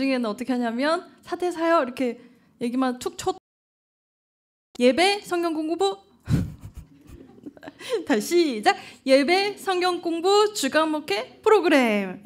나중에는 어떻게 하냐면 사태 사요 이렇게 얘기만 툭 쳐. 예배 성경 공부 다시 시작 예배 성경 공부 주간 목회 프로그램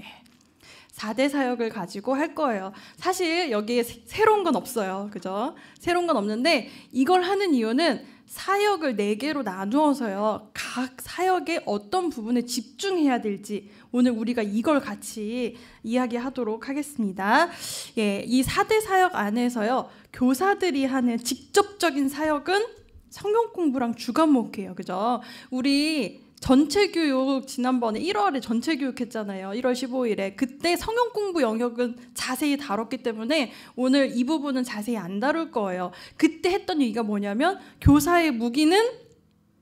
4대 예. 사역을 가지고 할 거예요. 사실 여기에 새로운 건 없어요. 그죠? 새로운 건 없는데 이걸 하는 이유는 사역을 4개로 나누어서요. 각 사역의 어떤 부분에 집중해야 될지 오늘 우리가 이걸 같이 이야기하도록 하겠습니다. 예, 이 4대 사역 안에서요. 교사들이 하는 직접적인 사역은 성경 공부랑 주간 목회예요. 그죠? 우리 전체 교육 지난번에 1월에 전체 교육했잖아요. 1월 15일에 그때 성형 공부 영역은 자세히 다뤘기 때문에 오늘 이 부분은 자세히 안 다룰 거예요. 그때 했던 얘기가 뭐냐면 교사의 무기는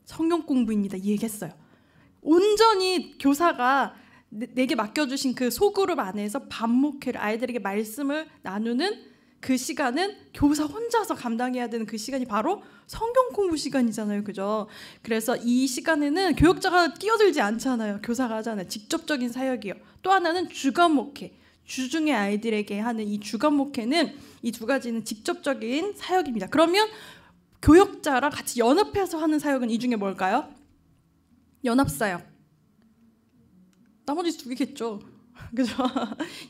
성경 공부입니다. 이 얘기했어요. 온전히 교사가 네, 내게 맡겨주신 그 소그룹 안에서 반목회를 아이들에게 말씀을 나누는 그 시간은 교사 혼자서 감당해야 되는 그 시간이 바로 성경 공부 시간이잖아요. 그죠? 그래서 이 시간에는 교육자가 끼어들지 않잖아요. 교사가 하잖아요. 직접적인 사역이요. 또 하나는 주간 목회. 주중에 아이들에게 하는 이 주간 목회는 이 두 가지는 직접적인 사역입니다. 그러면 교역자랑 같이 연합해서 하는 사역은 이 중에 뭘까요? 연합사역. 나머지 두 개겠죠. 그죠?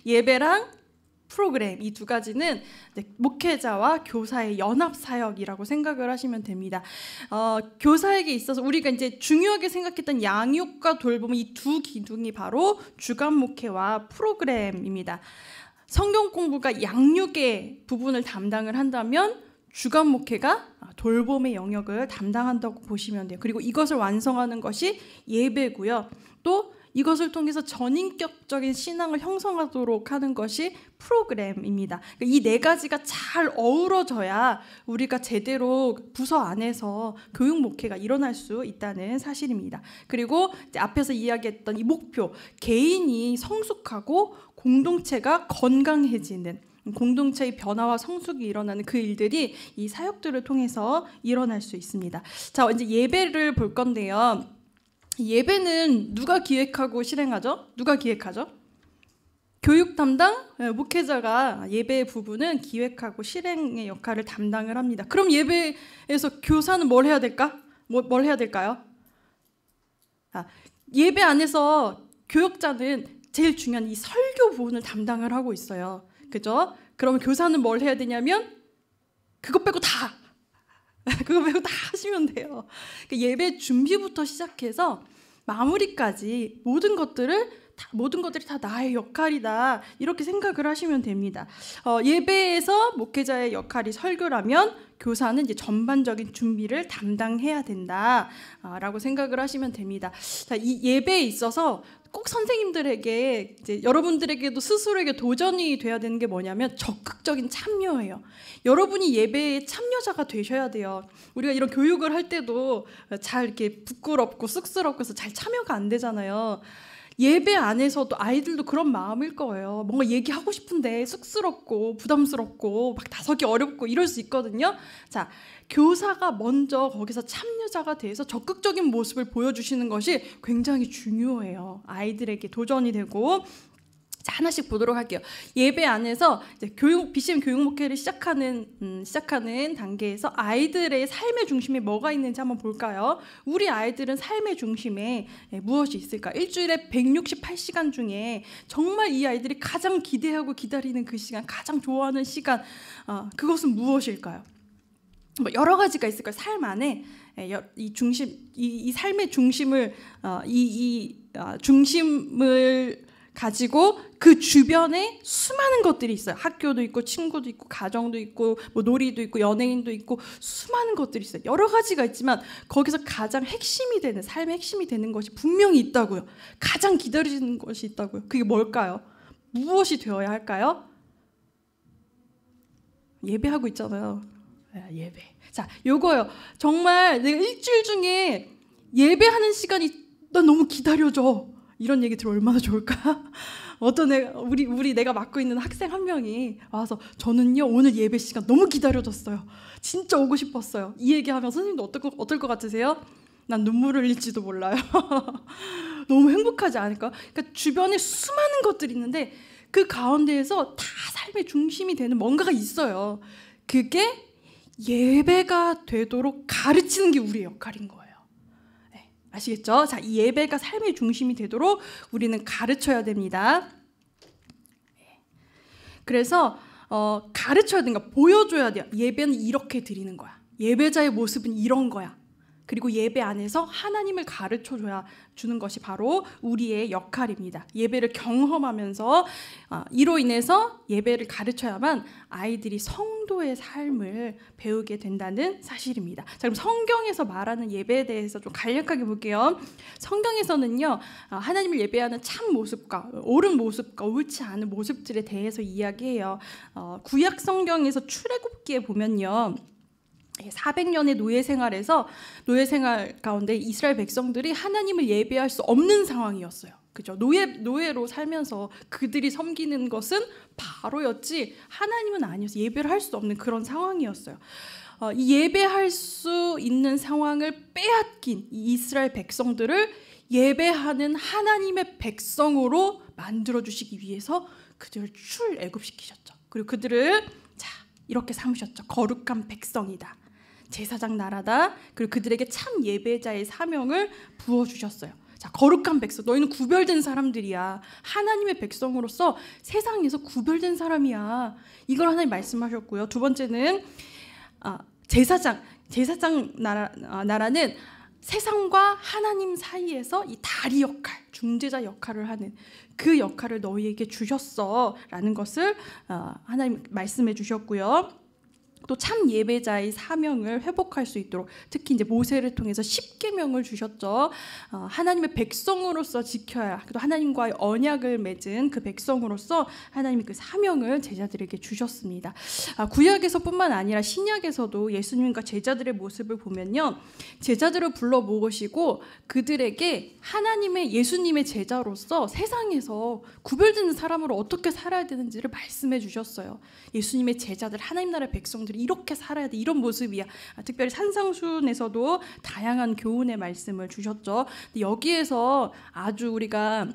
예배랑 프로그램 이 두 가지는 목회자와 교사의 연합 사역이라고 생각을 하시면 됩니다. 어, 교사에게 있어서 우리가 이제 중요하게 생각했던 양육과 돌봄 이 두 기둥이 바로 주간 목회와 프로그램입니다. 성경 공부가 양육의 부분을 담당을 한다면 주간 목회가 돌봄의 영역을 담당한다고 보시면 돼요. 그리고 이것을 완성하는 것이 예배고요. 또 이것을 통해서 전인격적인 신앙을 형성하도록 하는 것이 프로그램입니다. 그러니까 이네 가지가 잘 어우러져야 우리가 제대로 부서 안에서 교육 목회가 일어날 수 있다는 사실입니다. 그리고 앞에서 이야기했던 이 목표, 개인이 성숙하고 공동체가 건강해지는 공동체의 변화와 성숙이 일어나는 그 일들이 이 사역들을 통해서 일어날 수 있습니다. 자, 이제 예배를 볼 건데요. 예배는 누가 기획하고 실행하죠? 누가 기획하죠? 교육 담당 예, 목회자가 예배 부분은 기획하고 실행의 역할을 담당을 합니다. 그럼 예배에서 교사는 뭘 해야 될까? 뭐, 뭘 해야 될까요? 아, 예배 안에서 교역자는 제일 중요한 이 설교 부분을 담당을 하고 있어요. 그죠? 그러 교사는 뭘 해야 되냐면 그것 빼고 다 그거 말고 다 하시면 돼요. 그러니까 예배 준비부터 시작해서 마무리까지 모든 것들을 다, 모든 것들이 다 나의 역할이다 이렇게 생각을 하시면 됩니다. 어, 예배에서 목회자의 역할이 설교라면 교사는 이제 전반적인 준비를 담당해야 된다라고 생각을 하시면 됩니다. 자, 이 예배에 있어서 꼭 선생님들에게 이제 여러분들에게도 스스로에게 도전이 돼야 되는 게 뭐냐면 적극적인 참여예요. 여러분이 예배의 참여자가 되셔야 돼요. 우리가 이런 교육을 할 때도 잘 이렇게 부끄럽고 쑥스럽고 해서 잘 참여가 안 되잖아요. 예배 안에서도 아이들도 그런 마음일 거예요. 뭔가 얘기하고 싶은데 쑥스럽고 부담스럽고 막다서기 어렵고 이럴 수 있거든요. 자, 교사가 먼저 거기서 참여자가 돼서 적극적인 모습을 보여주시는 것이 굉장히 중요해요. 아이들에게 도전이 되고 하나씩 보도록 할게요. 예배 안에서 교육 비심 교육 목회를 시작하는 음, 시작하는 단계에서 아이들의 삶의 중심에 뭐가 있는지 한번 볼까요? 우리 아이들은 삶의 중심에 예, 무엇이 있을까? 일주일에 168시간 중에 정말 이 아이들이 가장 기대하고 기다리는 그 시간, 가장 좋아하는 시간, 어, 그것은 무엇일까요? 뭐 여러 가지가 있을 거예요. 삶 안에 예, 이 중심, 이, 이 삶의 중심을 어, 이, 이 어, 중심을 가지고 그 주변에 수많은 것들이 있어요. 학교도 있고 친구도 있고 가정도 있고 뭐 놀이도 있고 연예인도 있고 수많은 것들이 있어요. 여러 가지가 있지만 거기서 가장 핵심이 되는 삶의 핵심이 되는 것이 분명히 있다고요. 가장 기다리는 것이 있다고요. 그게 뭘까요? 무엇이 되어야 할까요? 예배하고 있잖아요. 아, 예배. 자, 요거요. 정말 내가 일주일 중에 예배하는 시간이 난 너무 기다려져. 이런 얘기 들으면 얼마나 좋을까? 어떤 애, 우리, 우리 내가 맡고 있는 학생 한 명이 와서 저는요, 오늘 예배 시간 너무 기다려졌어요. 진짜 오고 싶었어요. 이 얘기하면 선생님도 어떨, 어떨 것 같으세요? 난 눈물을 흘릴지도 몰라요. 너무 행복하지 않을까? 그러니까 주변에 수많은 것들이 있는데 그 가운데에서 다 삶의 중심이 되는 뭔가가 있어요. 그게 예배가 되도록 가르치는 게 우리의 역할인 거예요. 아시겠죠? 자, 이 예배가 삶의 중심이 되도록 우리는 가르쳐야 됩니다. 그래서 어, 가르쳐야 된다, 보여줘야 돼요. 예배는 이렇게 드리는 거야. 예배자의 모습은 이런 거야. 그리고 예배 안에서 하나님을 가르쳐 줘야 주는 것이 바로 우리의 역할입니다. 예배를 경험하면서 어, 이로 인해서 예배를 가르쳐야만 아이들이 성도의 삶을 배우게 된다는 사실입니다. 자, 그럼 성경에서 말하는 예배에 대해서 좀 간략하게 볼게요. 성경에서는요, 어, 하나님을 예배하는 참 모습과 옳은 모습과 옳지 않은 모습들에 대해서 이야기해요. 어, 구약 성경에서 출애굽기에 보면요. 400년의 노예 생활에서 노예 생활 가운데 이스라엘 백성들이 하나님을 예배할 수 없는 상황이었어요. 그죠? 노예 노예로 살면서 그들이 섬기는 것은 바로였지 하나님은 아니어서 예배를 할 수 없는 그런 상황이었어요. 어, 이 예배할 수 있는 상황을 빼앗긴 이 이스라엘 백성들을 예배하는 하나님의 백성으로 만들어 주시기 위해서 그들을 출애굽시키셨죠. 그리고 그들을 자 이렇게 삼으셨죠. 거룩한 백성이다. 제사장 나라다. 그리고 그들에게 참 예배자의 사명을 부어 주셨어요. 자, 거룩한 백성. 너희는 구별된 사람들이야. 하나님의 백성으로서 세상에서 구별된 사람이야. 이걸 하나님 말씀하셨고요. 두 번째는 아, 제사장. 제사장 나라 아, 나라는 세상과 하나님 사이에서 이 다리 역할, 중재자 역할을 하는 그 역할을 너희에게 주셨어라는 것을 아, 하나님 말씀해 주셨고요. 또참 예배자의 사명을 회복할 수 있도록 특히 이제 모세를 통해서 십계명을 주셨죠. 어, 하나님의 백성으로서 지켜야 또 하나님과의 언약을 맺은 그 백성으로서 하나님의그 사명을 제자들에게 주셨습니다. 아, 구약에서뿐만 아니라 신약에서도 예수님과 제자들의 모습을 보면요, 제자들을 불러 모으시고 그들에게 하나님의 예수님의 제자로서 세상에서 구별되는 사람으로 어떻게 살아야 되는지를 말씀해 주셨어요. 예수님의 제자들 하나님 나라 백성들이 이렇게 살아야 돼 이런 모습이야. 아, 특별히 산상순에서도 다양한 교훈의 말씀을 주셨죠. 여기에서 아주 우리가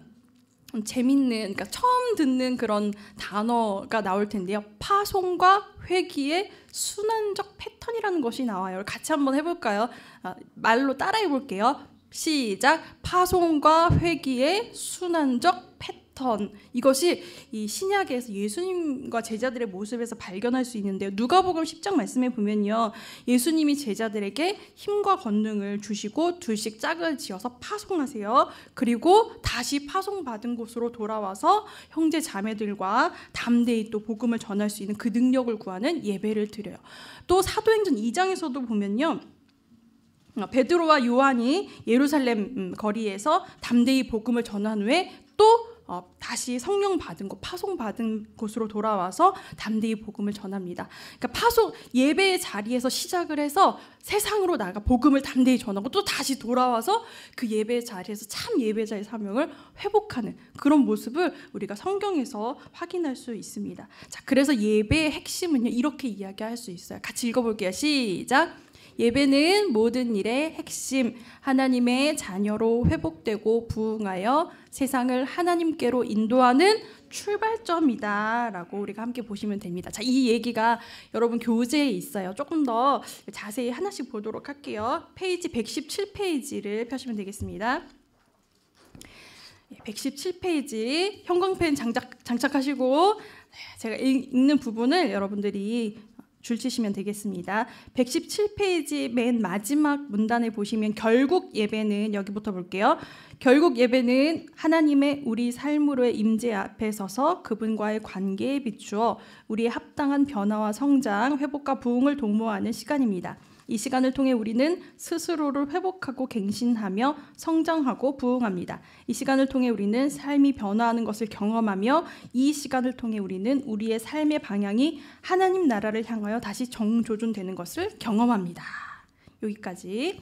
재밌는 그러니까 처음 듣는 그런 단어가 나올 텐데요. 파송과 회기의 순환적 패턴이라는 것이 나와요. 같이 한번 해볼까요? 아, 말로 따라해 볼게요. 시작. 파송과 회기의 순환적 패턴. 패턴 이것이 이 신약에서 예수님과 제자들의 모습에서 발견할 수 있는데요. 누가복음 10장 말씀에 보면요. 예수님이 제자들에게 힘과 권능을 주시고 둘씩 짝을 지어서 파송하세요. 그리고 다시 파송받은 곳으로 돌아와서 형제 자매들과 담대히 또 복음을 전할 수 있는 그 능력을 구하는 예배를 드려요. 또 사도행전 2장에서도 보면요. 베드로와 요한이 예루살렘 음, 거리에서 담대히 복음을 전한 후에 또 어, 다시 성령 받은 곳, 파송 받은 곳으로 돌아와서 담대히 복음을 전합니다. 그러니까 파송 예배의 자리에서 시작을 해서 세상으로 나가 복음을 담대히 전하고 또 다시 돌아와서 그 예배의 자리에서 참 예배자의 사명을 회복하는 그런 모습을 우리가 성경에서 확인할 수 있습니다. 자, 그래서 예배의 핵심은요 이렇게 이야기할 수 있어요. 같이 읽어볼게요. 시작. 예배는 모든 일의 핵심, 하나님의 자녀로 회복되고 부흥하여 세상을 하나님께로 인도하는 출발점이다라고 우리가 함께 보시면 됩니다. 자, 이 얘기가 여러분 교재에 있어요. 조금 더 자세히 하나씩 보도록 할게요. 페이지 117페이지를 펴시면 되겠습니다. 117페이지 예, 형광펜 장착, 장착하시고 네, 제가 읽는 부분을 여러분들이 줄치시면 되겠습니다. 117페이지 맨 마지막 문단에 보시면 결국 예배는 여기부터 볼게요. 결국 예배는 하나님의 우리 삶으로의 임재 앞에 서서 그분과의 관계에 비추어 우리의 합당한 변화와 성장, 회복과 부흥을 도모하는 시간입니다. 이 시간을 통해 우리는 스스로를 회복하고 갱신하며 성장하고 부응합니다이 시간을 통해 우리는 삶이 변화하는 것을 경험하며 이 시간을 통해 우리는 우리의 삶의 방향이 하나님 나라를 향하여 다시 정조준되는 것을 경험합니다. 여기까지.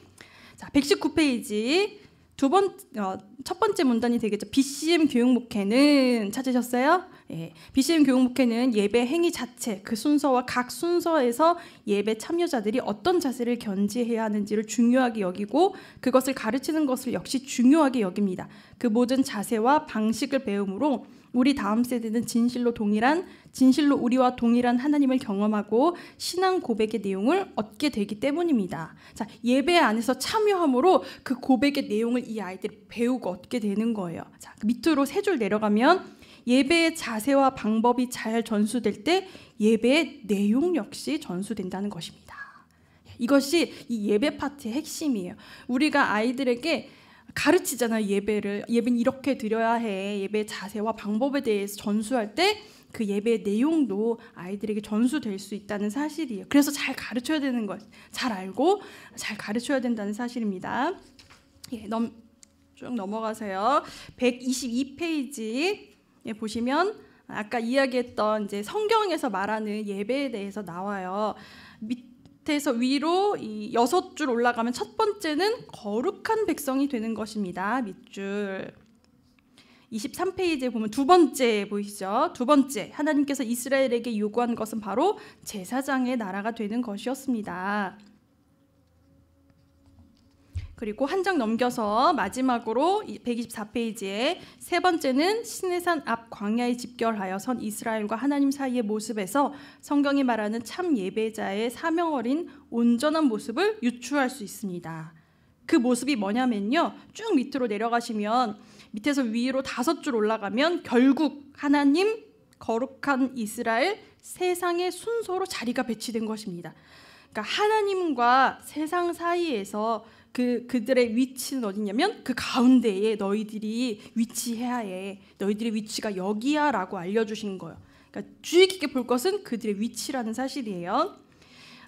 자, 119페이지 두 번, 어, 첫 번째 문단이 되겠죠. BCM 교육 목회는 찾으셨어요? 예, BCM 교육목회는 예배 행위 자체 그 순서와 각 순서에서 예배 참여자들이 어떤 자세를 견지해야 하는지를 중요하게 여기고 그것을 가르치는 것을 역시 중요하게 여깁니다. 그 모든 자세와 방식을 배움으로 우리 다음 세대는 진실로 동일한 진실로 우리와 동일한 하나님을 경험하고 신앙 고백의 내용을 얻게 되기 때문입니다. 자, 예배 안에서 참여함으로 그 고백의 내용을 이 아이들이 배우고 얻게 되는 거예요. 자, 밑으로 세 줄 내려가면 예배의 자세와 방법이 잘 전수될 때 예배의 내용 역시 전수된다는 것입니다. 이것이 이 예배 파트의 핵심이에요. 우리가 아이들에게 가르치잖아요, 예배를. 예배는 이렇게 드려야 해. 예배 자세와 방법에 대해서 전수할 때 그 예배의 내용도 아이들에게 전수될 수 있다는 사실이에요. 그래서 잘 가르쳐야 되는 것, 잘 알고 잘 가르쳐야 된다는 사실입니다. 예, 넘, 쭉 넘어가세요. 122페이지. 예, 보시면 아까 이야기했던 이제 성경에서 말하는 예배에 대해서 나와요. 밑에서 위로 이 여섯 줄 올라가면 첫 번째는 거룩한 백성이 되는 것입니다. 밑줄 23페이지에 보면 두 번째 보이시죠? 두 번째 하나님께서 이스라엘에게 요구한 것은 바로 제사장의 나라가 되는 것이었습니다. 그리고 한 장 넘겨서 마지막으로 124페이지에 세 번째는 시내산 앞 광야에 집결하여 선 이스라엘과 하나님 사이의 모습에서 성경이 말하는 참 예배자의 사명 어린 온전한 모습을 유추할 수 있습니다. 그 모습이 뭐냐면요. 쭉 밑으로 내려가시면 밑에서 위로 다섯 줄 올라가면 결국 하나님 거룩한 이스라엘 세상의 순서로 자리가 배치된 것입니다. 그러니까 하나님과 세상 사이에서 그 그들의 위치는 어디냐면 그 가운데에 너희들이 위치해야 해. 너희들의 위치가 여기야라고 알려주시는 거예요. 그러니까 주의 깊게 볼 것은 그들의 위치라는 사실이에요.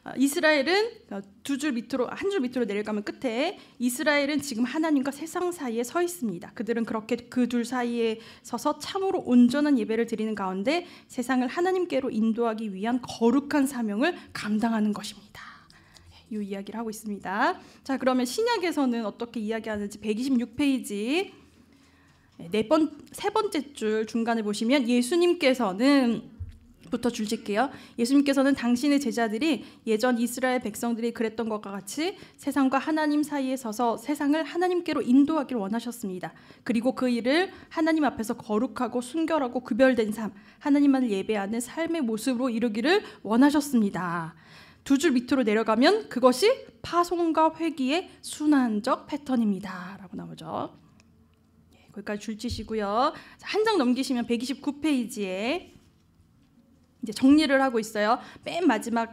어, 이스라엘은 어, 두줄 밑으로 한 줄 밑으로 내려가면 끝에 이스라엘은 지금 하나님과 세상 사이에 서 있습니다. 그들은 그렇게 그 둘 사이에 서서 참으로 온전한 예배를 드리는 가운데 세상을 하나님께로 인도하기 위한 거룩한 사명을 감당하는 것입니다. 이 이야기를 하고 있습니다. 자, 그러면 신약에서는 어떻게 이야기하는지 126페이지 네번 세 번째 줄 중간에 보시면 예수님께서는 부터 줄 질게요. 예수님께서는 당신의 제자들이 예전 이스라엘 백성들이 그랬던 것과 같이 세상과 하나님 사이에 서서 세상을 하나님께로 인도하기를 원하셨습니다. 그리고 그 일을 하나님 앞에서 거룩하고 순결하고 구별된 삶, 하나님만을 예배하는 삶의 모습으로 이루기를 원하셨습니다. 두줄 밑으로 내려가면 그것이 파손과 회귀의 순환적 패턴입니다라고 나오죠. 예, 거기까지 줄치시고요. 한 장 넘기시면 129페이지에 이제 정리를 하고 있어요. 맨 마지막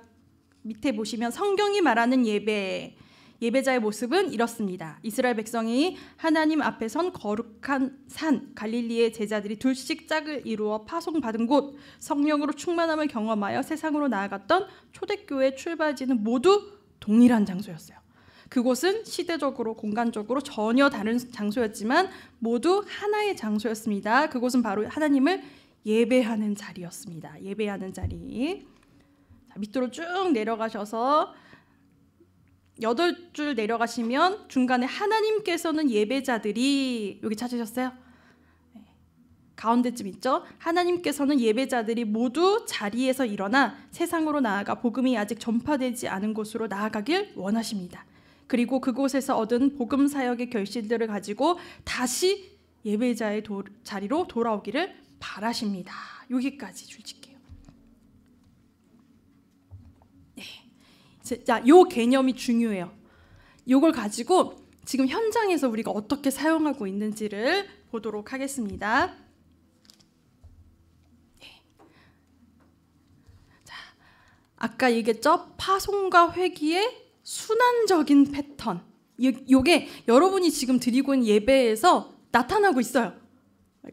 밑에 보시면 성경이 말하는 예배 예배자의 모습은 이렇습니다. 이스라엘 백성이 하나님 앞에 선 거룩한 산 갈릴리의 제자들이 둘씩 짝을 이루어 파송받은 곳 성령으로 충만함을 경험하여 세상으로 나아갔던 초대교회 출발지는 모두 동일한 장소였어요. 그곳은 시대적으로 공간적으로 전혀 다른 장소였지만 모두 하나의 장소였습니다. 그곳은 바로 하나님을 예배하는 자리였습니다. 예배하는 자리. 밑으로 쭉 내려가셔서 여덟 줄 내려가시면 중간에 하나님께서는 예배자들이 여기 찾으셨어요? 네. 가운데쯤 있죠. 하나님께서는 예배자들이 모두 자리에서 일어나 세상으로 나아가 복음이 아직 전파되지 않은 곳으로 나아가길 원하십니다. 그리고 그곳에서 얻은 복음 사역의 결실들을 가지고 다시 예배자의 도, 자리로 돌아오기를 바라십니다. 여기까지 줄직 자, 요 개념이 중요해요. 요걸 가지고 지금 현장에서 우리가 어떻게 사용하고 있는지를 보도록 하겠습니다. 예. 자, 아까 얘기했죠? 파송과 회귀의 순환적인 패턴. 요게 여러분이 지금 드리고 있는 예배에서 나타나고 있어요.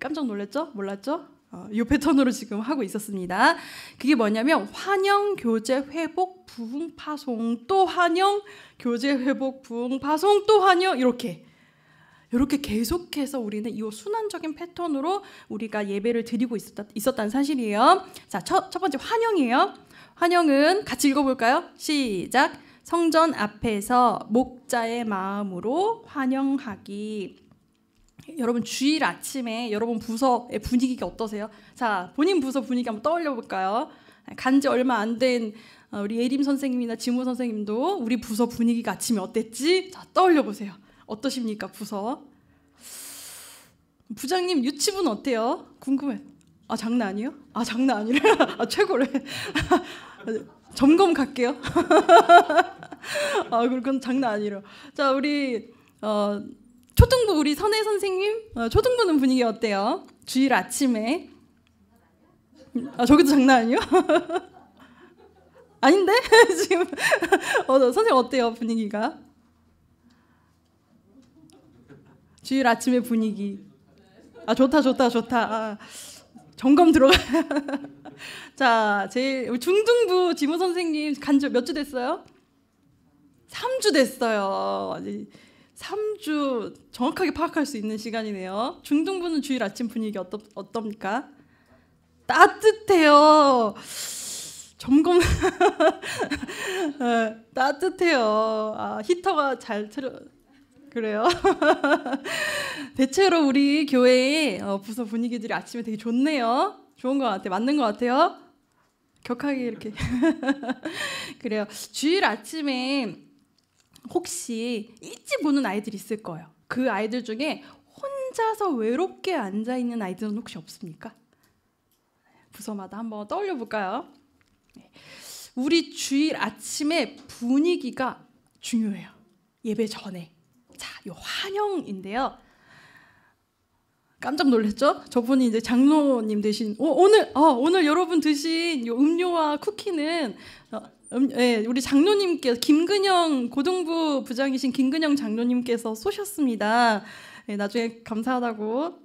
깜짝 놀랐죠? 몰랐죠? 어, 요 패턴으로 지금 하고 있었습니다. 그게 뭐냐면 환영 교재 회복 부흥 파송 또 환영 교재 회복 부흥 파송 또 환영 이렇게 이렇게 계속해서 우리는 이 순환적인 패턴으로 우리가 예배를 드리고 있었다, 있었다는 사실이에요. 자, 첫, 첫 번째 환영이에요. 환영은 같이 읽어볼까요? 시작. 성전 앞에서 목자의 마음으로 환영하기. 여러분 주일 아침에 여러분 부서의 분위기가 어떠세요? 자, 본인 부서 분위기 한번 떠올려 볼까요? 간지 얼마 안된 어, 우리 예림 선생님이나 지무 선생님도 우리 부서 분위기가 아침에 어땠지? 자, 떠올려 보세요. 어떠십니까, 부서? 부장님 유치부는 어때요? 궁금해. 아, 장난 아니요? 에 아, 장난 아니래. 아, 최고래. 점검 갈게요. 아, 그건 장난 아니래. 자, 우리 어, 초등부 우리 선혜 선생님 어, 초등부는 분위기 어때요? 주일 아침에 아 저기도 장난 아니요? 아닌데 지금 어, 선생님 어때요 분위기가? 주일 아침의 분위기 아 좋다 좋다 좋다 아, 점검 들어가 자 제일 중등부 지모 선생님 간지 몇주 됐어요? 3주 됐어요. 3주 정확하게 파악할 수 있는 시간이네요. 중등부는 주일 아침 분위기 어떠, 어떻습니까? 따뜻해요. 점검 네, 따뜻해요. 아, 히터가 잘 틀어 그래요. 대체로 우리 교회의 어, 부서 분위기들이 아침에 되게 좋네요. 좋은 것 같아요. 맞는 것 같아요. 격하게 이렇게 그래요. 주일 아침에 혹시 일찍 보는 아이들 있을 거예요. 그 아이들 중에 혼자서 외롭게 앉아 있는 아이들은 혹시 없습니까? 부서마다 한번 떠올려 볼까요? 네. 우리 주일 아침에 분위기가 중요해요. 예배 전에. 자, 요 환영인데요. 깜짝 놀랐죠? 저분이 이제 장로님 대신 어, 오늘 어, 오늘 여러분 드신 요 음료와 쿠키는 어, 음, 네, 우리 장로님께서 김근영 고등부 부장이신 김근영 장로님께서 쏘셨습니다. 네, 나중에 감사하다고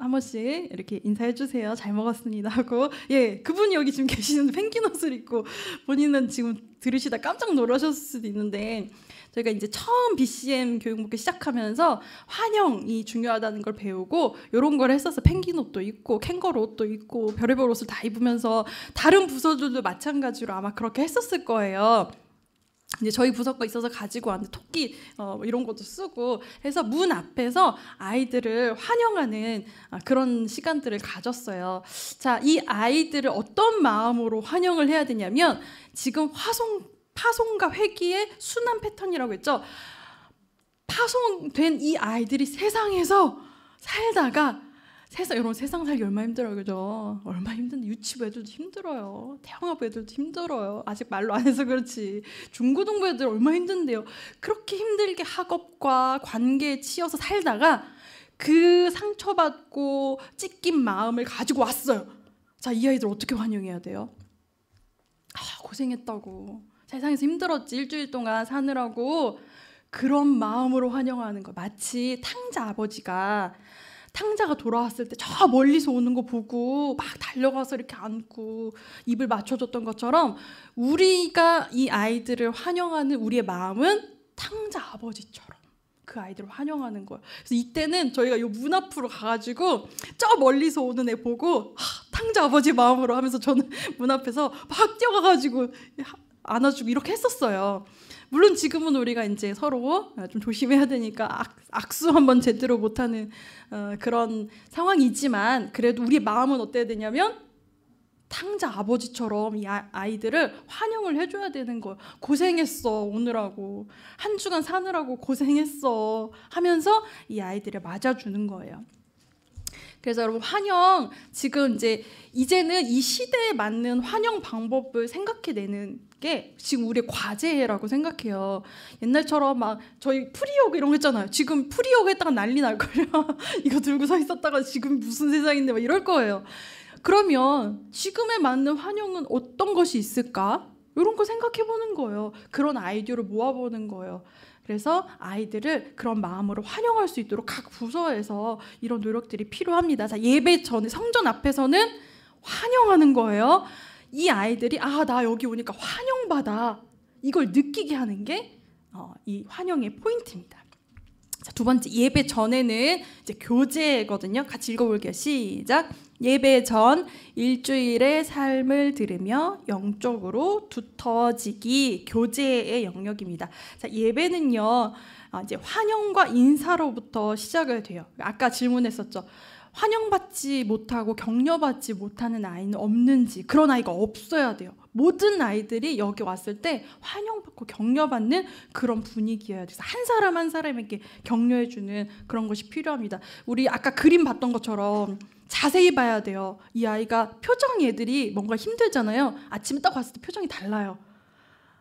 한 번씩 이렇게 인사해 주세요. 잘 먹었습니다 하고 예 그분이 여기 지금 계시는 펭귄 옷을 입고 본인은 지금 들으시다 깜짝 놀라셨을 수도 있는데 저희가 이제 처음 BCM 교육목회 시작하면서 환영이 중요하다는 걸 배우고 이런 걸 했어서 펭귄 옷도 입고 캥거루 옷도 입고 별의별 옷을 다 입으면서 다른 부서들도 마찬가지로 아마 그렇게 했었을 거예요. 이제 저희 부서 가 있어서 가지고 왔는데 토끼 어, 뭐 이런 것도 쓰고 해서 문 앞에서 아이들을 환영하는 아, 그런 시간들을 가졌어요. 자, 이 아이들을 어떤 마음으로 환영을 해야 되냐면 지금 화송 파송과 회귀의 순환 패턴이라고 했죠. 파송된 이 아이들이 세상에서 살다가 세상 여러분 세상 살기 얼마나 힘들어요, 그죠? 얼마나 힘든데 유치부 애들도 힘들어요. 태영아부 애들도 힘들어요. 아직 말로 안 해서 그렇지. 중고등부 애들 얼마나 힘든데요. 그렇게 힘들게 학업과 관계에 치여서 살다가 그 상처받고 찢긴 마음을 가지고 왔어요. 자, 이 아이들 어떻게 환영해야 돼요? 아, 고생했다고. 세상에서 힘들었지. 일주일 동안 사느라고. 그런 마음으로 환영하는 거. 마치 탕자 아버지가 탕자가 돌아왔을 때 저 멀리서 오는 거 보고 막 달려가서 이렇게 안고 입을 맞춰줬던 것처럼 우리가 이 아이들을 환영하는 우리의 마음은 탕자 아버지처럼 그 아이들을 환영하는 거예요. 그래서 이때는 저희가 요 문 앞으로 가가지고 저 멀리서 오는 애 보고 하, 탕자 아버지 마음으로 하면서 저는 문 앞에서 막 뛰어가가지고 안아주고 이렇게 했었어요. 물론 지금은 우리가 이제 서로 어, 좀 조심해야 되니까 악, 수 한번 제대로 못하는 어, 그런 상황이지만 그래도 우리 마음은 어때야 되냐면 탕자 아버지처럼 이 아, 아이들을 환영을 해줘야 되는 거 고생했어 오느라고 한 주간 사느라고 고생했어 하면서 이 아이들을 맞아주는 거예요. 그래서 여러분 환영 지금 이제 이제는 이 시대에 맞는 환영 방법을 생각해내는 게 지금 우리의 과제라고 생각해요. 옛날처럼 막 저희 프리욕 이런 거 했잖아요. 지금 프리욕 했다가 난리 날거예요 이거 들고 서 있었다가 지금 무슨 세상인데 막 이럴 거예요. 그러면 지금에 맞는 환영은 어떤 것이 있을까? 이런 거 생각해보는 거예요. 그런 아이디어를 모아보는 거예요. 그래서 아이들을 그런 마음으로 환영할 수 있도록 각 부서에서 이런 노력들이 필요합니다. 자, 예배 전에 성전 앞에서는 환영하는 거예요. 이 아이들이 아, 나 여기 오니까 환영받아. 이걸 느끼게 하는 게이 어, 환영의 포인트입니다. 자, 두 번째 예배 전에는 이제 교제거든요. 같이 읽어볼게요. 시작. 예배 전 일주일의 삶을 들으며 영적으로 두터지기 교제의 영역입니다. 자, 예배는요. 아, 이제 환영과 인사로부터 시작을 돼요. 아까 질문했었죠. 환영받지 못하고 격려받지 못하는 아이는 없는지 그런 아이가 없어야 돼요. 모든 아이들이 여기 왔을 때 환영받고 격려받는 그런 분위기여야 돼서 한 사람 한 사람에게 격려해주는 그런 것이 필요합니다. 우리 아까 그림 봤던 것처럼 자세히 봐야 돼요. 이 아이가 표정이 애들이 뭔가 힘들잖아요. 아침에 딱 봤을 때 표정이 달라요.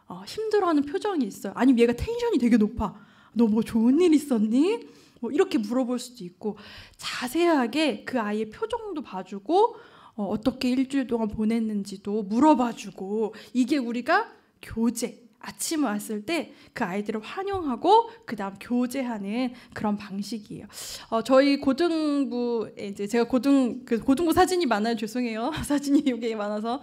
어, 힘들어하는 표정이 있어요. 아니면 얘가 텐션이 되게 높아. 너 뭐 좋은 일 있었니? 뭐 이렇게 물어볼 수도 있고 자세하게 그 아이의 표정도 봐주고 어, 어떻게 일주일 동안 보냈는지도 물어봐주고 이게 우리가 교재 아침 왔을 때 그 아이들을 환영하고 그다음 교제하는 그런 방식이에요. 어, 저희 고등부 에 이제 제가 고등 그 고등부 사진이 많아요. 죄송해요. 사진이 여기 많아서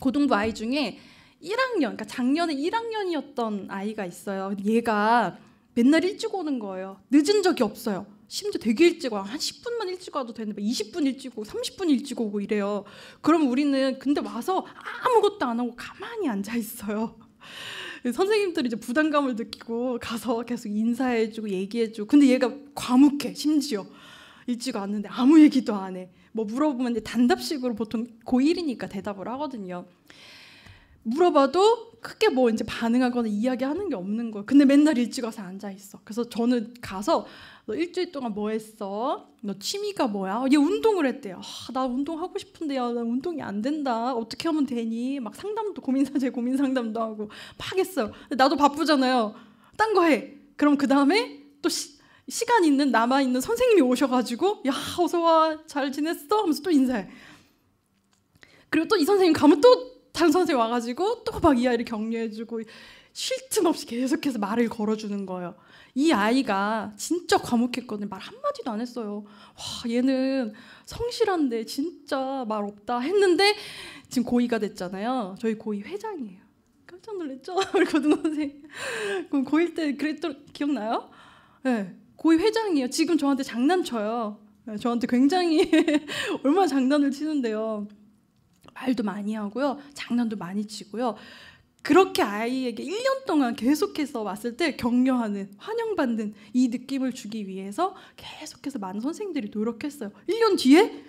고등부 아이 중에 1학년 그러니까 작년에 1학년이었던 아이가 있어요. 얘가 맨날 일찍 오는 거예요. 늦은 적이 없어요. 심지어 되게 일찍 와한 10분만 일찍 와도 되는데 20분 일찍 오고 30분 일찍 오고 이래요. 그럼 우리는 근데 와서 아무것도 안 하고 가만히 앉아 있어요. 선생님들이 이제 부담감을 느끼고 가서 계속 인사해주고 얘기해주고 근데 얘가 과묵해 심지어 일찍 왔는데 아무 얘기도 안 해. 뭐 물어보면 단답식으로 보통 고1이니까 대답을 하거든요. 물어봐도 크게 뭐 이제 반응하거나 이야기하는 게 없는 거예요. 근데 맨날 일찍 와서 앉아 있어. 그래서 저는 가서 너 일주일 동안 뭐 했어? 너 취미가 뭐야? 얘 운동을 했대요. 아, 나 운동 하고 싶은데요. 나 운동이 안 된다. 어떻게 하면 되니? 막 상담도 고민 사제 고민 상담도 하고 막 했어요. 나도 바쁘잖아요. 딴 거 해. 그럼 그 다음에 또 시, 시간 있는 남아 있는 선생님이 오셔가지고 야 어서 와잘 지냈어 하면서 또 인사해. 그리고 또 이 선생님 가면 또 담임 선생님 와가지고 또 막 이 아이를 격려해주고 쉴틈 없이 계속해서 말을 걸어주는 거예요. 이 아이가 진짜 과묵했거든요. 말 한마디도 안 했어요. 와, 얘는 성실한데 진짜 말 없다 했는데 지금 고의가 됐잖아요. 저희 고의 회장이에요. 깜짝 놀랐죠? 우리 고등학생. 그럼 고1 때 그랬던 기억나요? 예. 네, 고의 회장이에요. 지금 저한테 장난쳐요. 예, 저한테 굉장히 얼마나 장난을 치는데요. 말도 많이 하고요. 장난도 많이 치고요. 그렇게 아이에게 1년 동안 계속해서 왔을 때 격려하는, 환영받는 이 느낌을 주기 위해서 계속해서 많은 선생님들이 노력했어요. 1년 뒤에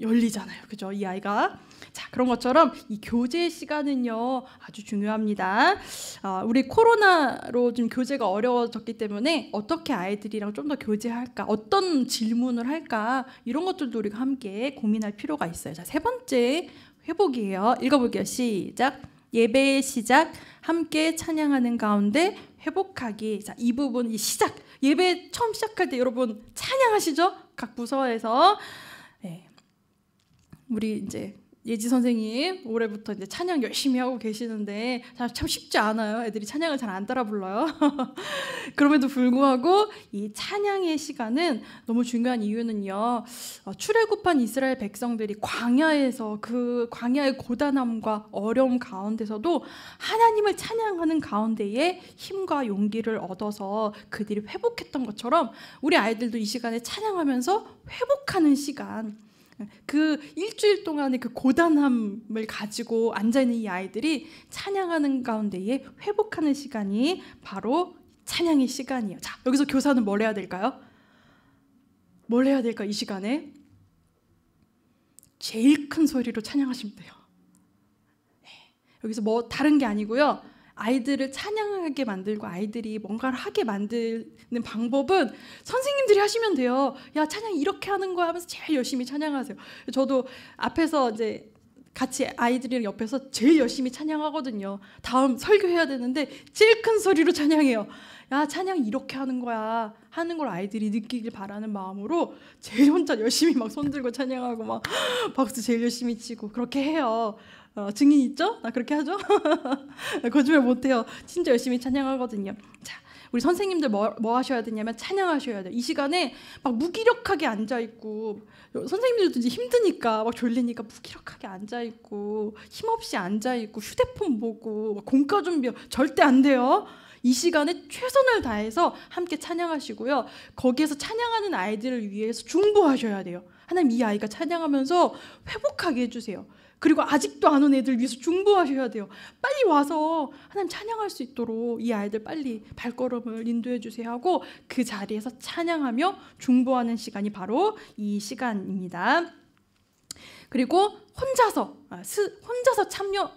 열리잖아요. 그죠? 이 아이가. 자, 그런 것처럼 이 교제 시간은요, 아주 중요합니다. 어, 우리 코로나로 좀 교제가 어려워졌기 때문에 어떻게 아이들이랑 좀 더 교제할까, 어떤 질문을 할까, 이런 것들도 우리가 함께 고민할 필요가 있어요. 자, 세 번째 회복이에요. 읽어볼게요. 시작. 예배의 시작, 함께 찬양하는 가운데 회복하기. 자, 이 부분, 이 시작. 예배 처음 시작할 때 여러분 찬양하시죠? 각 부서에서. 우리 이제 예지 선생님 올해부터 이제 찬양 열심히 하고 계시는데 참 쉽지 않아요. 애들이 찬양을 잘 안 따라 불러요. 그럼에도 불구하고 이 찬양의 시간은 너무 중요한 이유는요. 어, 출애굽한 이스라엘 백성들이 광야에서 그 광야의 고단함과 어려움 가운데서도 하나님을 찬양하는 가운데에 힘과 용기를 얻어서 그들이 회복했던 것처럼 우리 아이들도 이 시간에 찬양하면서 회복하는 시간 그 일주일 동안의 그 고단함을 가지고 앉아 있는 이 아이들이 찬양하는 가운데에 회복하는 시간이 바로 찬양의 시간이에요. 자, 여기서 교사는 뭘 해야 될까요? 뭘 해야 될까 이 시간에? 제일 큰 소리로 찬양하시면 돼요. 네. 여기서 뭐 다른 게 아니고요. 아이들을 찬양하게 만들고 아이들이 뭔가를 하게 만드는 방법은 선생님들이 하시면 돼요. 야 찬양 이렇게 하는 거야 하면서 제일 열심히 찬양하세요. 저도 앞에서 이제 같이 아이들이랑 옆에서 제일 열심히 찬양하거든요. 다음 설교해야 되는데 제일 큰 소리로 찬양해요. 야 찬양 이렇게 하는 거야 하는 걸 아이들이 느끼길 바라는 마음으로 제일 혼자 열심히 막 손들고 찬양하고 막 박수 제일 열심히 치고 그렇게 해요. 어, 증인 있죠? 나 그렇게 하죠? 거짓말 못해요. 진짜 열심히 찬양하거든요. 자, 우리 선생님들 뭐, 뭐 하셔야 되냐면 찬양하셔야 돼요. 이 시간에 막 무기력하게 앉아 있고 선생님들도 이제 힘드니까 막 졸리니까 무기력하게 앉아 있고 힘없이 앉아 있고 휴대폰 보고 공과 준비 절대 안 돼요. 이 시간에 최선을 다해서 함께 찬양하시고요. 거기에서 찬양하는 아이들을 위해서 중보하셔야 돼요. 하나님 이 아이가 찬양하면서 회복하게 해주세요. 그리고 아직도 안 온 애들 위해서 중보하셔야 돼요. 빨리 와서 하나님 찬양할 수 있도록 이 아이들 빨리 발걸음을 인도해 주세요 하고 그 자리에서 찬양하며 중보하는 시간이 바로 이 시간입니다. 그리고 혼자서 아, 혼자서 참여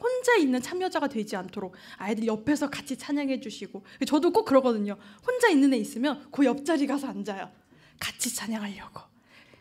혼자 있는 참여자가 되지 않도록 아이들 옆에서 같이 찬양해 주시고 저도 꼭 그러거든요. 혼자 있는 애 있으면 그 옆자리 가서 앉아요. 같이 찬양하려고.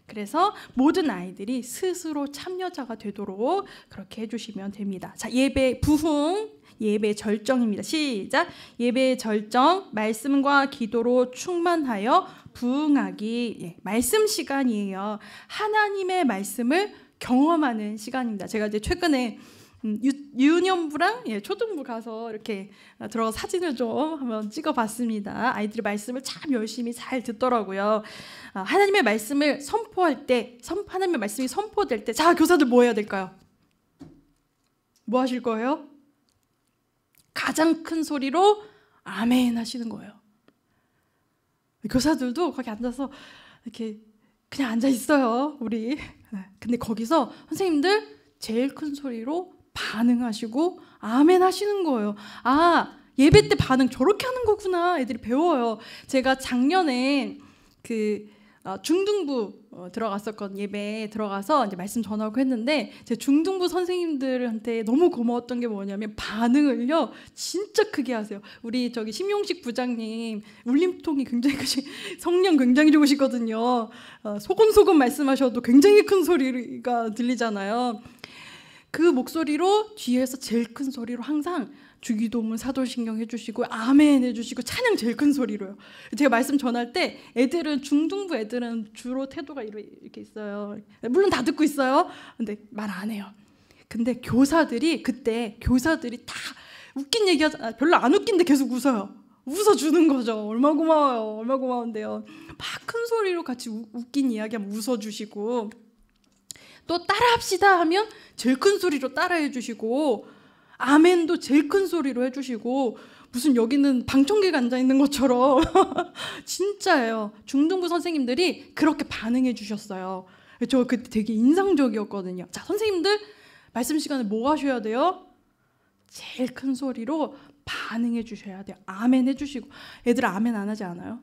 그래서 모든 아이들이 스스로 참여자가 되도록 그렇게 해주시면 됩니다. 자, 예배 부흥 예배 절정입니다. 시작. 예배 절정 말씀과 기도로 충만하여 부흥하기 예, 말씀 시간이에요. 하나님의 말씀을 경험하는 시간입니다. 제가 이제 최근에 음, 유, 년부랑 예, 초등부 가서 이렇게 어, 들어가 사진을 좀 한번 찍어봤습니다. 아이들이 말씀을 참 열심히 잘 듣더라고요. 아, 하나님의 말씀을 선포할 때, 선, 하나님의 말씀이 선포될 때, 자 교사들 뭐 해야 될까요? 뭐 하실 거예요? 가장 큰 소리로 아멘 하시는 거예요. 교사들도 거기 앉아서 이렇게 그냥 앉아 있어요, 우리. 네, 근데 거기서 선생님들 제일 큰 소리로 반응하시고 아멘 하시는 거예요. 아, 예배 때 반응 저렇게 하는 거구나. 애들이 배워요. 제가 작년에 그 어, 중등부 어, 들어갔었거든 예배에 들어가서 이제 말씀 전하고 했는데 제 중등부 선생님들한테 너무 고마웠던 게 뭐냐면 반응을요 진짜 크게 하세요. 우리 저기 심용식 부장님 울림통이 굉장히 크시 그 성령 굉장히 좋으시거든요. 어, 소곤소곤 말씀하셔도 굉장히 큰 소리가 들리잖아요. 그 목소리로 뒤에서 제일 큰 소리로 항상 주기도문 사도신경 해주시고 아멘 해주시고 찬양 제일 큰 소리로요. 제가 말씀 전할 때 애들은 중등부 애들은 주로 태도가 이렇게 있어요. 물론 다 듣고 있어요. 근데 말 안 해요. 근데 교사들이 그때 교사들이 다 웃긴 얘기하잖 아, 별로 안 웃긴데 계속 웃어요. 웃어주는 거죠. 얼마 고마워요. 얼마 고마운데요. 막 큰 소리로 같이 우, 웃긴 이야기하면 웃어주시고 또 따라합시다 하면 제일 큰 소리로 따라해 주시고 아멘도 제일 큰 소리로 해 주시고 무슨 여기는 방청객 앉아 있는 것처럼 진짜예요. 중등부 선생님들이 그렇게 반응해 주셨어요. 저 그때 되게 인상적이었거든요. 자, 선생님들 말씀 시간에 뭐 하셔야 돼요? 제일 큰 소리로 반응해 주셔야 돼요. 아멘 해 주시고 애들 아멘 안 하지 않아요?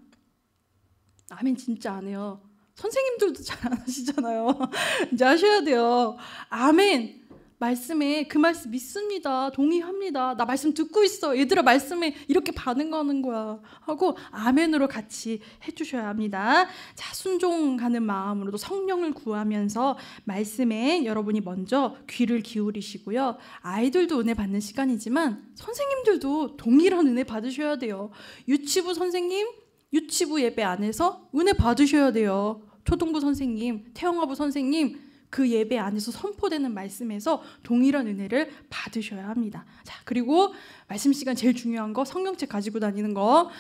아멘 진짜 안 해요. 선생님들도 잘 안 하시잖아요. 이제 하셔야 돼요. 아멘. 말씀에 그 말씀 믿습니다. 동의합니다. 나 말씀 듣고 있어. 얘들아 말씀에 이렇게 반응하는 거야. 하고 아멘으로 같이 해주셔야 합니다. 자 순종하는 마음으로도 성령을 구하면서 말씀에 여러분이 먼저 귀를 기울이시고요. 아이들도 은혜 받는 시간이지만 선생님들도 동일한 은혜 받으셔야 돼요. 유치부 선생님 유치부 예배 안에서 은혜 받으셔야 돼요. 초등부 선생님, 태영어부 선생님 그 예배 안에서 선포되는 말씀에서 동일한 은혜를 받으셔야 합니다. 자, 그리고 말씀 시간 제일 중요한 거 성경책 가지고 다니는 거.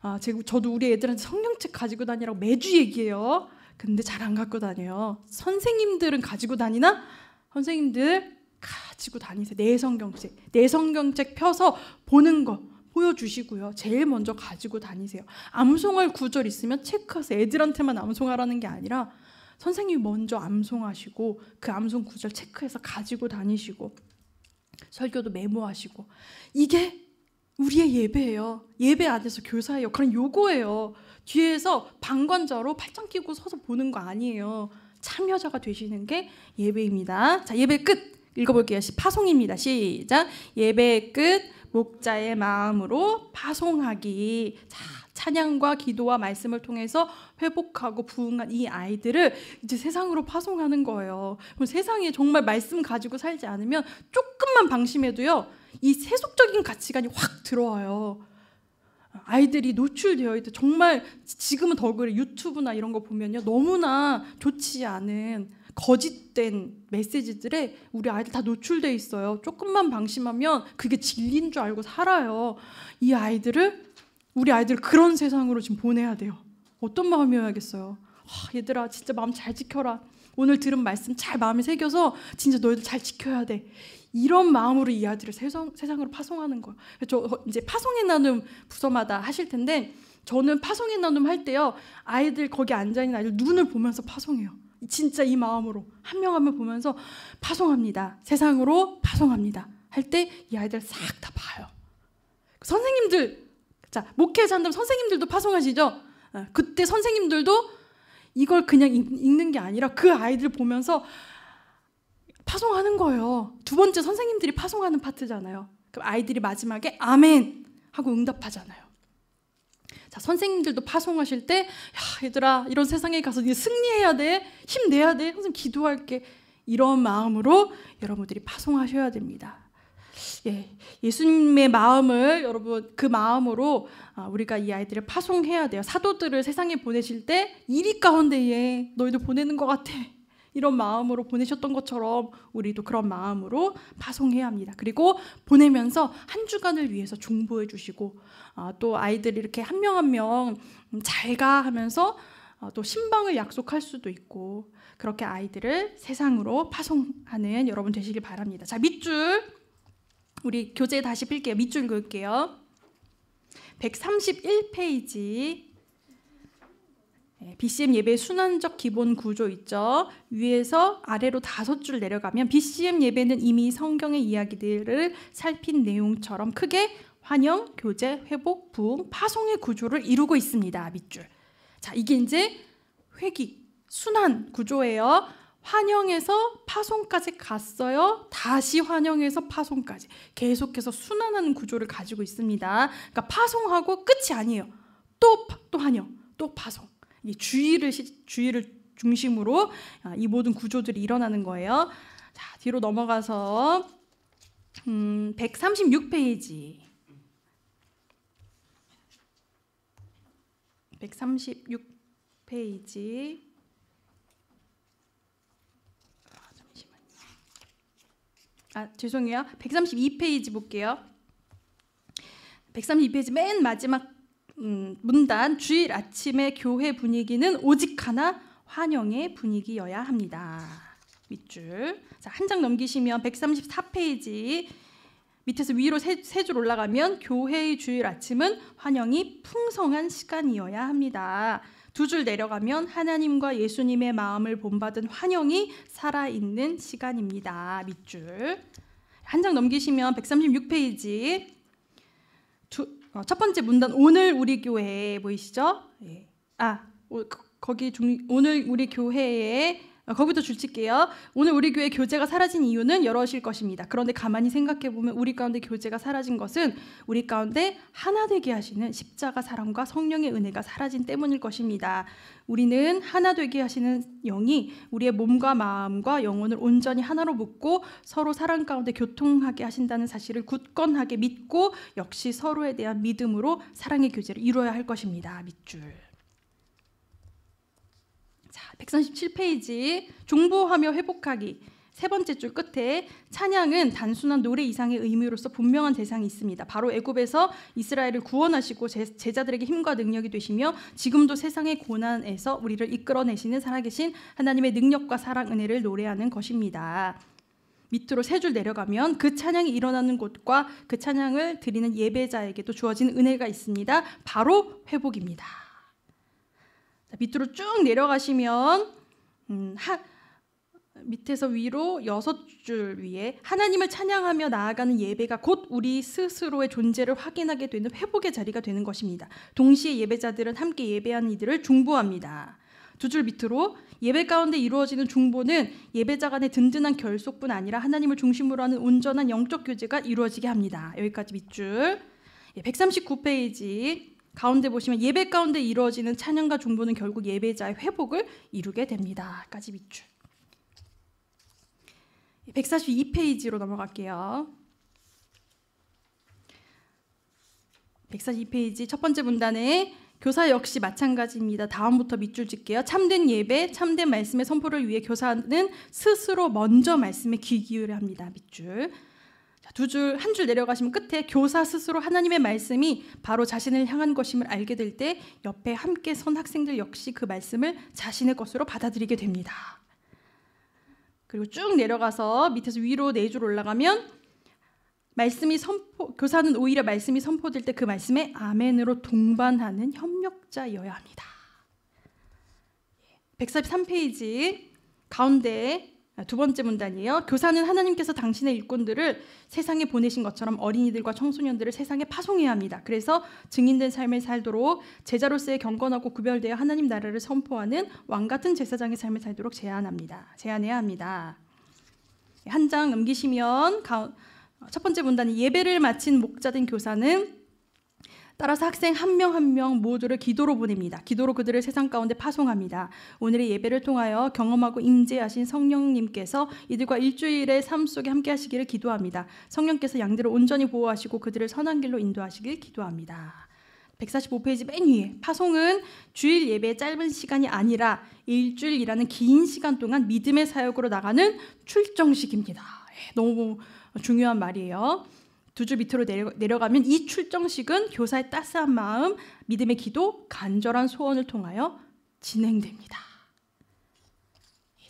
아, 제 저도 우리 애들한테 성경책 가지고 다니라고 매주 얘기해요. 근데 잘 안 갖고 다녀요. 선생님들은 가지고 다니나? 선생님들 가지고 다니세요. 내 성경책. 내 성경책 펴서 보는 거. 보여주시고요. 제일 먼저 가지고 다니세요. 암송할 구절 있으면 체크하세요. 애들한테만 암송하라는 게 아니라 선생님이 먼저 암송하시고 그 암송 구절 체크해서 가지고 다니시고 설교도 메모하시고 이게 우리의 예배예요. 예배 안에서 교사예요 그럼 요거예요. 뒤에서 방관자로 팔짱 끼고 서서 보는 거 아니에요. 참여자가 되시는 게 예배입니다. 자, 예배 끝. 읽어볼게요. 파송입니다. 시작. 예배 끝. 목자의 마음으로 파송하기. 자, 찬양과 기도와 말씀을 통해서 회복하고 부흥한 이 아이들을 이제 세상으로 파송하는 거예요. 그럼 세상에 정말 말씀 가지고 살지 않으면 조금만 방심해도요. 이 세속적인 가치관이 확 들어와요. 아이들이 노출되어 있대. 정말 지금은 더 그래. 유튜브나 이런 거 보면요. 너무나 좋지 않은 거짓된 메시지들에 우리 아이들 다 노출돼 있어요. 조금만 방심하면 그게 진리인 줄 알고 살아요. 이 아이들을 우리 아이들을 그런 세상으로 지금 보내야 돼요. 어떤 마음이어야겠어요. 아, 얘들아 진짜 마음 잘 지켜라. 오늘 들은 말씀 잘 마음에 새겨서 진짜 너희들 잘 지켜야 돼. 이런 마음으로 이 아이들을 세상, 세상으로 파송하는 거예요. 저 어, 이제 파송의 나눔 부서마다 하실 텐데 저는 파송의 나눔 할 때요 아이들 거기 앉아 있는 아이들 눈을 보면서 파송해요. 진짜 이 마음으로 한 명 한 명 보면서 파송합니다. 세상으로 파송합니다. 할 때 이 아이들 싹 다 봐요. 그 선생님들 자목회자서한 선생님들도 파송하시죠. 어, 그때 선생님들도 이걸 그냥 읽는 게 아니라 그 아이들 보면서 파송하는 거예요. 두 번째 선생님들이 파송하는 파트잖아요. 그럼 아이들이 마지막에 아멘 하고 응답하잖아요. 자, 선생님들도 파송하실 때, 야, 얘들아, 이런 세상에 가서 네 승리해야 돼. 힘내야 돼. 항상 기도할게. 이런 마음으로 여러분들이 파송하셔야 됩니다. 예, 예수님의 마음을 여러분 그 마음으로 아, 우리가 이 아이들을 파송해야 돼요. 사도들을 세상에 보내실 때 이리 가운데에 너희들 보내는 것 같아. 이런 마음으로 보내셨던 것처럼 우리도 그런 마음으로 파송해야 합니다. 그리고 보내면서 한 주간을 위해서 중보해 주시고 아, 또 아이들이 렇게한 명 한명 음, 잘가 하면서 아, 또 신방을 약속할 수도 있고 그렇게 아이들을 세상으로 파송하는 여러분 되시길 바랍니다. 자 밑줄 우리 교재 다시 필게요. 밑줄 그을게요. 131페이지 예, BCM 예배의 순환적 기본 구조 있죠. 위에서 아래로 다섯 줄 내려가면 BCM 예배는 이미 성경의 이야기들을 살핀 내용처럼 크게 환영, 교제, 회복, 부흥, 파송의 구조를 이루고 있습니다. 밑줄. 자, 이게 이제 회기, 순환 구조예요. 환영에서 파송까지 갔어요. 다시 환영에서 파송까지. 계속해서 순환하는 구조를 가지고 있습니다. 그러니까 파송하고 끝이 아니에요. 또, 파, 또 환영, 또 파송. 이 주의를 주의를 중심으로 아, 이 모든 구조들이 일어나는 거예요. 자, 뒤로 넘어가서 음, 136페이지. 136페이지. 아, 아, 죄송해요. 132페이지 볼게요. 132페이지 맨 마지막 음, 문단 주일 아침의 교회 분위기는 오직 하나 환영의 분위기여야 합니다. 밑줄. 한 장 넘기시면 134페이지 밑에서 위로 세 줄 올라가면 교회의 주일 아침은 환영이 풍성한 시간이어야 합니다. 두 줄 내려가면 하나님과 예수님의 마음을 본받은 환영이 살아있는 시간입니다. 밑줄. 한 장 넘기시면 136페이지 두, 어, 첫 번째 문단 오늘 우리 교회 보이시죠? 예. 아 오, 거기 중, 오늘 우리 교회에 아, 거기부터 줄칠게요. 오늘 우리 교회 교제가 사라진 이유는 여러실 것입니다. 그런데 가만히 생각해 보면 우리 가운데 교제가 사라진 것은 우리 가운데 하나 되게 하시는 십자가 사랑과 성령의 은혜가 사라진 때문일 것입니다. 우리는 하나 되게 하시는 영이 우리의 몸과 마음과 영혼을 온전히 하나로 묶고 서로 사랑 가운데 교통하게 하신다는 사실을 굳건하게 믿고 역시 서로에 대한 믿음으로 사랑의 교제를 이루어야 할 것입니다. 밑줄. 자, 137페이지 종보하며 회복하기 세 번째 줄 끝에 찬양은 단순한 노래 이상의 의미로서 분명한 대상이 있습니다. 바로 애굽에서 이스라엘을 구원하시고 제, 자들에게 힘과 능력이 되시며 지금도 세상의 고난에서 우리를 이끌어내시는 살아계신 하나님의 능력과 사랑 은혜를 노래하는 것입니다. 밑으로 세 줄 내려가면 그 찬양이 일어나는 곳과 그 찬양을 드리는 예배자에게도 주어진 은혜가 있습니다. 바로 회복입니다. 밑으로 쭉 내려가시면 음, 하, 밑에서 위로 여섯 줄 위에 하나님을 찬양하며 나아가는 예배가 곧 우리 스스로의 존재를 확인하게 되는 회복의 자리가 되는 것입니다. 동시에 예배자들은 함께 예배하는 이들을 중보합니다. 두 줄 밑으로 예배 가운데 이루어지는 중보는 예배자 간의 든든한 결속뿐 아니라 하나님을 중심으로 하는 온전한 영적 교제가 이루어지게 합니다. 여기까지 밑줄. 139페이지 예, 가운데 보시면 예배 가운데 이루어지는 찬양과 중보는 결국 예배자의 회복을 이루게 됩니다.까지 밑줄. 142페이지로 넘어갈게요. 142페이지 첫 번째 문단에 교사 역시 마찬가지입니다. 다음부터 밑줄 칠게요. 참된 예배, 참된 말씀의 선포를 위해 교사는 스스로 먼저 말씀에 귀 기울여야 합니다. 밑줄. 두줄한줄 내려가시면 끝에 교사 스스로 하나님의 말씀이 바로 자신을 향한 것임을 알게 될 때 옆에 함께 선 학생들 역시 그 말씀을 자신의 것으로 받아들이게 됩니다. 그리고 쭉 내려가서 밑에서 위로 네 줄 올라가면 말씀이 선포 교사는 오히려 말씀이 선포될 때 그 말씀에 아멘으로 동반하는 협력자여야 합니다. 143페이지 예, 가운데 아, 두 번째 문단이에요. 교사는 하나님께서 당신의 일꾼들을 세상에 보내신 것처럼 어린이들과 청소년들을 세상에 파송해야 합니다. 그래서 증인된 삶을 살도록 제자로서의 경건하고 구별되어 하나님 나라를 선포하는 왕 같은 제사장의 삶을 살도록 제안합니다. 제안해야 합니다. 한장 넘기시면 첫 번째 문단이 예배를 마친 목자된 교사는 따라서 학생 한 명 한 명 모두를 기도로 보냅니다. 기도로 그들을 세상 가운데 파송합니다. 오늘의 예배를 통하여 경험하고 임재하신 성령님께서 이들과 일주일의 삶 속에 함께 하시기를 기도합니다. 성령께서 양들을 온전히 보호하시고 그들을 선한 길로 인도하시길 기도합니다. 145페이지 맨 위에 파송은 주일 예배의 짧은 시간이 아니라 일주일이라는 긴 시간 동안 믿음의 사역으로 나가는 출정식입니다. 예, 너무 중요한 말이에요. 두줄 밑으로 내려, 가면이 출정식은 교사의 따스한 마음, 믿음의 기도, 간절한 소원을 통하여 진행됩니다.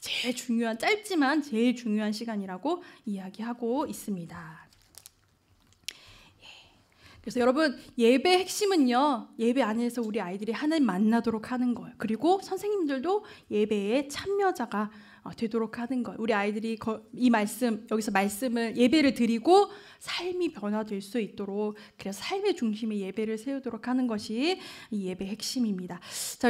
제일 중요한 짧지만 제일 중요한 시간이라고 이야기하고 있습니다. 예. 그래서 여러분 예배 핵심은요 예배 안에서 우리 아이들이 하나님 만나도록 하는 거예요. 그리고 선생님들도 예배에 참여자가 어, 되도록 하는 것. 우리 아이들이 이 말씀 여기서 말씀을 예배를 드리고 삶이 변화될 수 있도록 그래서 삶의 중심에 예배를 세우도록 하는 것이 이 예배 핵심입니다. 자,